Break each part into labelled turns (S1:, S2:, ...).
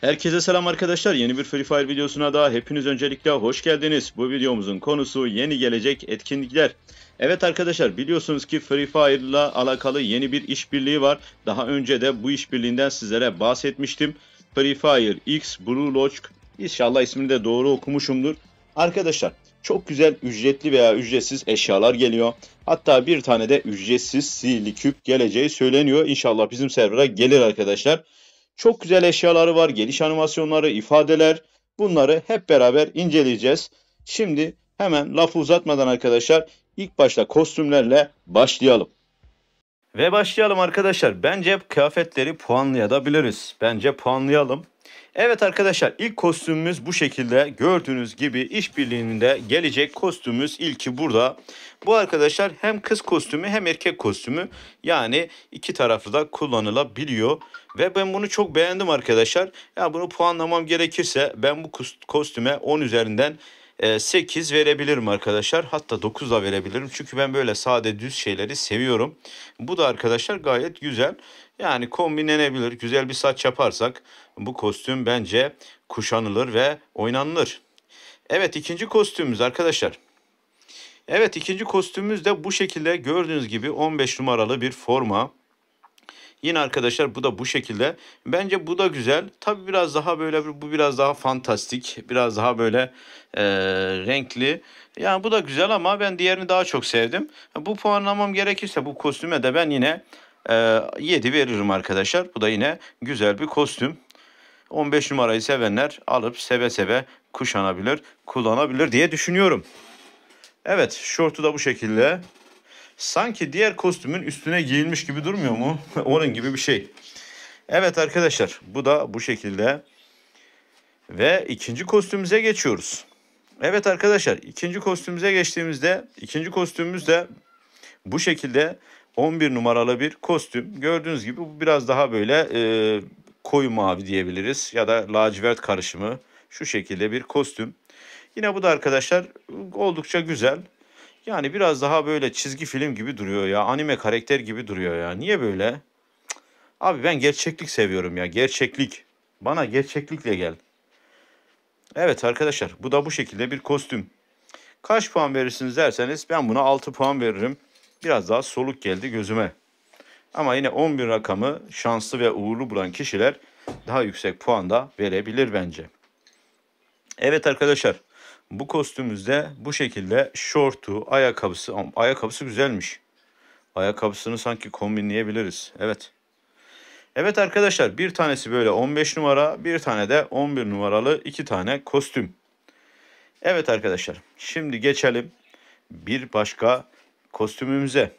S1: Herkese selam arkadaşlar. Yeni bir Free Fire videosuna daha hepiniz öncelikle hoş geldiniz. Bu videomuzun konusu yeni gelecek etkinlikler. Evet arkadaşlar biliyorsunuz ki Free Fire ile alakalı yeni bir işbirliği var. Daha önce de bu işbirliğinden sizlere bahsetmiştim. Free Fire X Blue Lock İnşallah ismini de doğru okumuşumdur. Arkadaşlar çok güzel ücretli veya ücretsiz eşyalar geliyor. Hatta bir tane de ücretsiz sihirli küp geleceği söyleniyor. İnşallah bizim servera gelir arkadaşlar. Çok güzel eşyaları var. Geliş animasyonları, ifadeler. Bunları hep beraber inceleyeceğiz. Şimdi hemen lafı uzatmadan arkadaşlar ilk başta kostümlerle başlayalım. Ve başlayalım arkadaşlar. Bence kıyafetleri puanlayabiliriz. Bence puanlayalım. Evet arkadaşlar ilk kostümümüz bu şekilde gördüğünüz gibi işbirliğinde gelecek kostümümüz ilki burada. Bu arkadaşlar hem kız kostümü hem erkek kostümü yani iki tarafı da kullanılabiliyor. Ve ben bunu çok beğendim arkadaşlar. Ya bunu puanlamam gerekirse ben bu kostüme 10 üzerinden 8 e, verebilirim arkadaşlar. Hatta 9 da verebilirim. Çünkü ben böyle sade düz şeyleri seviyorum. Bu da arkadaşlar gayet güzel. Yani kombinlenebilir. Güzel bir saç yaparsak bu kostüm bence kuşanılır ve oynanılır. Evet ikinci kostümümüz arkadaşlar. Evet ikinci kostümümüz de bu şekilde gördüğünüz gibi 15 numaralı bir forma. Yine arkadaşlar bu da bu şekilde. Bence bu da güzel. Tabi biraz daha böyle bu biraz daha fantastik. Biraz daha böyle e, renkli. Yani bu da güzel ama ben diğerini daha çok sevdim. Bu puanlamam gerekirse bu kostüme de ben yine 7 ee, veririm arkadaşlar. Bu da yine güzel bir kostüm. 15 numarayı sevenler alıp seve seve kuşanabilir, kullanabilir diye düşünüyorum. Evet, şortu da bu şekilde. Sanki diğer kostümün üstüne giyilmiş gibi durmuyor mu? Onun gibi bir şey. Evet arkadaşlar, bu da bu şekilde. Ve ikinci kostümümüze geçiyoruz. Evet arkadaşlar, ikinci kostümümüze geçtiğimizde ikinci kostümümüz de bu şekilde 11 numaralı bir kostüm. Gördüğünüz gibi bu biraz daha böyle e, koyu mavi diyebiliriz ya da lacivert karışımı şu şekilde bir kostüm. Yine bu da arkadaşlar oldukça güzel. Yani biraz daha böyle çizgi film gibi duruyor ya. Anime karakter gibi duruyor ya. Niye böyle? Abi ben gerçeklik seviyorum ya. Gerçeklik. Bana gerçeklikle gel. Evet arkadaşlar bu da bu şekilde bir kostüm. Kaç puan verirsiniz derseniz ben buna 6 puan veririm biraz daha soluk geldi gözüme. Ama yine 11 rakamı şanslı ve uğurlu bulan kişiler daha yüksek puan da verebilir bence. Evet arkadaşlar bu kostümümüzde bu şekilde şortu, ayakkabısı, ayakkabısı güzelmiş. Ayakkabısını sanki kombinleyebiliriz. Evet. Evet arkadaşlar bir tanesi böyle 15 numara bir tane de 11 numaralı iki tane kostüm. Evet arkadaşlar şimdi geçelim bir başka kostümümüze.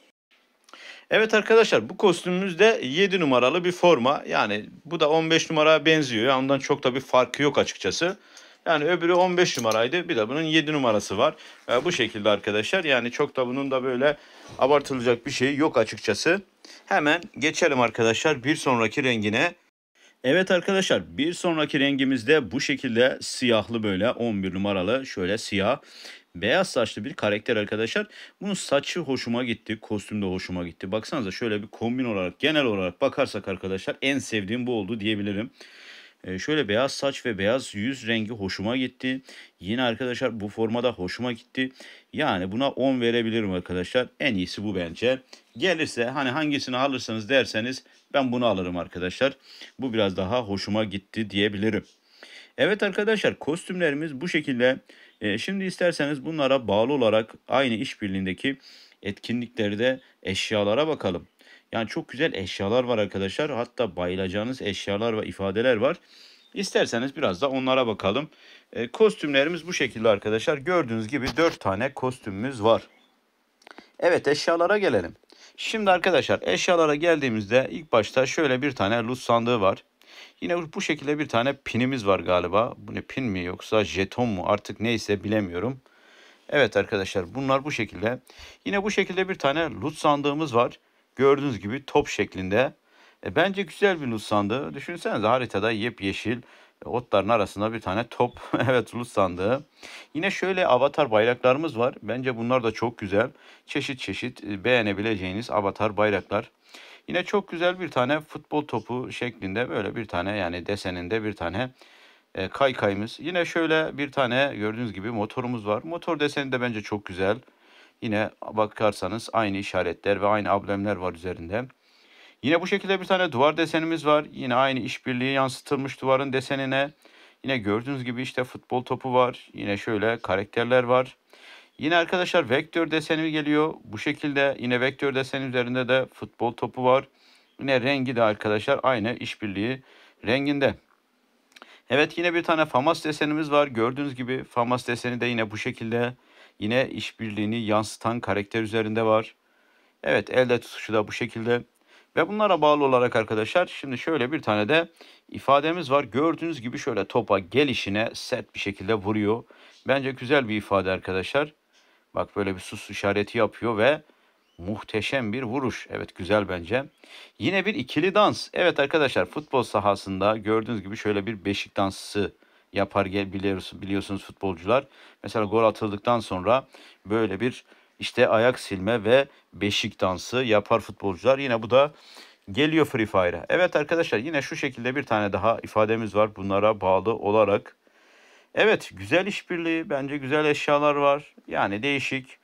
S1: Evet arkadaşlar bu kostümümüzde 7 numaralı bir forma. Yani bu da 15 numara benziyor. Ondan çok da bir farkı yok açıkçası. Yani öbürü 15 numaraydı. Bir de bunun 7 numarası var. Yani ee, bu şekilde arkadaşlar. Yani çok da bunun da böyle abartılacak bir şey yok açıkçası. Hemen geçelim arkadaşlar bir sonraki rengine. Evet arkadaşlar bir sonraki rengimiz de bu şekilde siyahlı böyle 11 numaralı şöyle siyah beyaz saçlı bir karakter arkadaşlar. Bunun saçı hoşuma gitti. Kostüm de hoşuma gitti. Baksanıza şöyle bir kombin olarak genel olarak bakarsak arkadaşlar en sevdiğim bu oldu diyebilirim. Ee, şöyle beyaz saç ve beyaz yüz rengi hoşuma gitti. Yine arkadaşlar bu formada hoşuma gitti. Yani buna 10 verebilirim arkadaşlar. En iyisi bu bence. Gelirse hani hangisini alırsanız derseniz ben bunu alırım arkadaşlar. Bu biraz daha hoşuma gitti diyebilirim. Evet arkadaşlar kostümlerimiz bu şekilde. Ee, şimdi isterseniz bunlara bağlı olarak aynı işbirliğindeki etkinliklerde eşyalara bakalım. Yani çok güzel eşyalar var arkadaşlar. Hatta bayılacağınız eşyalar ve ifadeler var. İsterseniz biraz da onlara bakalım. Ee, kostümlerimiz bu şekilde arkadaşlar. Gördüğünüz gibi 4 tane kostümümüz var. Evet eşyalara gelelim. Şimdi arkadaşlar eşyalara geldiğimizde ilk başta şöyle bir tane loot sandığı var. Yine bu şekilde bir tane pinimiz var galiba. Bu ne pin mi yoksa jeton mu artık neyse bilemiyorum. Evet arkadaşlar bunlar bu şekilde. Yine bu şekilde bir tane loot sandığımız var. Gördüğünüz gibi top şeklinde. E, bence güzel bir loot sandığı. Düşünsenize haritada yepyeşil e, otların arasında bir tane top. evet loot sandığı. Yine şöyle avatar bayraklarımız var. Bence bunlar da çok güzel. Çeşit çeşit e, beğenebileceğiniz avatar bayraklar. Yine çok güzel bir tane futbol topu şeklinde böyle bir tane yani deseninde bir tane e, kaykayımız. Yine şöyle bir tane gördüğünüz gibi motorumuz var. Motor deseni de bence çok güzel. Yine bakarsanız aynı işaretler ve aynı ablemler var üzerinde. Yine bu şekilde bir tane duvar desenimiz var. Yine aynı işbirliği yansıtılmış duvarın desenine. Yine gördüğünüz gibi işte futbol topu var. Yine şöyle karakterler var. Yine arkadaşlar vektör deseni geliyor. Bu şekilde yine vektör deseni üzerinde de futbol topu var. Yine rengi de arkadaşlar aynı işbirliği renginde. Evet yine bir tane famas desenimiz var. Gördüğünüz gibi famas deseni de yine bu şekilde yine işbirliğini yansıtan karakter üzerinde var. Evet elde tutuşu da bu şekilde. Ve bunlara bağlı olarak arkadaşlar şimdi şöyle bir tane de ifademiz var. Gördüğünüz gibi şöyle topa gelişine sert bir şekilde vuruyor. Bence güzel bir ifade arkadaşlar. Bak böyle bir sus işareti yapıyor ve muhteşem bir vuruş. Evet güzel bence. Yine bir ikili dans. Evet arkadaşlar futbol sahasında gördüğünüz gibi şöyle bir beşik dansı yapar biliyorsunuz futbolcular. Mesela gol atıldıktan sonra böyle bir işte ayak silme ve beşik dansı yapar futbolcular. Yine bu da geliyor Free Fire'a. Evet arkadaşlar yine şu şekilde bir tane daha ifademiz var bunlara bağlı olarak. Evet güzel işbirliği bence güzel eşyalar var. Yani değişik.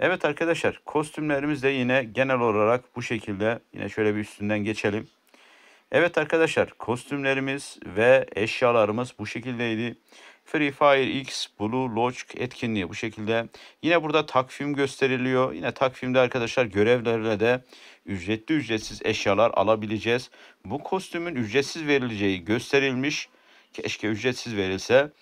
S1: Evet arkadaşlar kostümlerimiz de yine genel olarak bu şekilde. Yine şöyle bir üstünden geçelim. Evet arkadaşlar kostümlerimiz ve eşyalarımız bu şekildeydi. Free Fire X Blue Lodge etkinliği bu şekilde. Yine burada takvim gösteriliyor. Yine takvimde arkadaşlar görevlerle de ücretli ücretsiz eşyalar alabileceğiz. Bu kostümün ücretsiz verileceği gösterilmiş. Keşke ücretsiz verilse.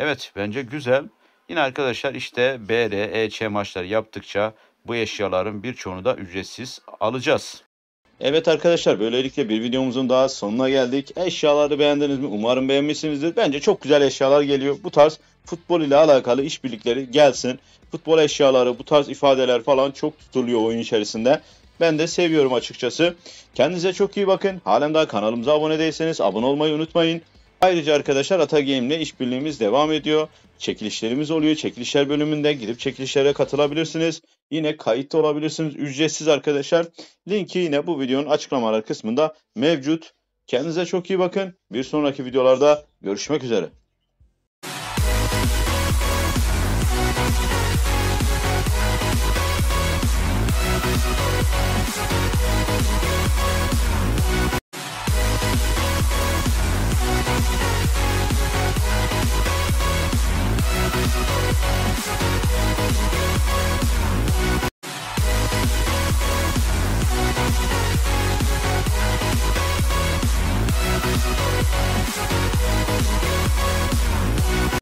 S1: Evet bence güzel. Yine arkadaşlar işte BR, EÇ maçları yaptıkça bu eşyaların birçoğunu da ücretsiz alacağız. Evet arkadaşlar böylelikle bir videomuzun daha sonuna geldik. Eşyaları beğendiniz mi? Umarım beğenmişsinizdir. Bence çok güzel eşyalar geliyor. Bu tarz futbol ile alakalı işbirlikleri gelsin. Futbol eşyaları, bu tarz ifadeler falan çok tutuluyor oyun içerisinde. Ben de seviyorum açıkçası. Kendinize çok iyi bakın. Halen daha kanalımıza abone değilseniz abone olmayı unutmayın. Ayrıca arkadaşlar Ata Game ile işbirliğimiz devam ediyor. Çekilişlerimiz oluyor. Çekilişler bölümünde gidip çekilişlere katılabilirsiniz. Yine kayıtlı olabilirsiniz. Ücretsiz arkadaşlar. Linki yine bu videonun açıklamalar kısmında mevcut. Kendinize çok iyi bakın. Bir sonraki videolarda görüşmek üzere.